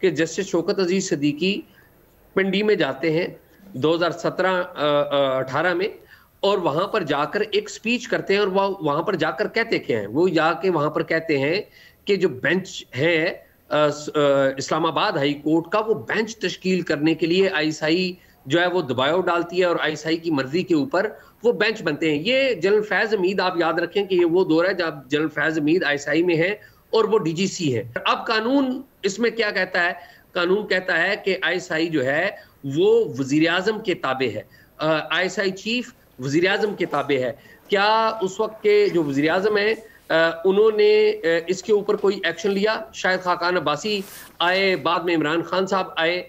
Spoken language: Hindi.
कि जस्टिस शोकत अजीज सदीकी पिंडी में जाते हैं 2017-18 में और वहां पर जाकर एक स्पीच करते हैं और वह वहां पर जाकर कहते क्या हैं वो जाके वहां पर कहते हैं कि जो बेंच है इस्लामाबाद हाई कोर्ट का वो बेंच तश्कील करने के लिए आईएसआई जो है वो दबाव डालती है और आईएसआई की मर्जी के ऊपर वो बेंच बनते हैं ये जनरल फैज अमीद आप याद रखें कि ये वो दौर है जब जनरल फैज अमीद आईएसआई में है और वो डीजीसी है अब कानून इसमें क्या कहता है कानून कहता है कि आईएसआई जो है वो वजीर आजम के ताबे है आईएसआई चीफ वजीर आजम के ताबे है क्या उस वक्त के जो वजीर आजम है उन्होंने इसके ऊपर कोई एक्शन लिया शायद खाकान अब्बासी आए बाद में इमरान खान साहब आए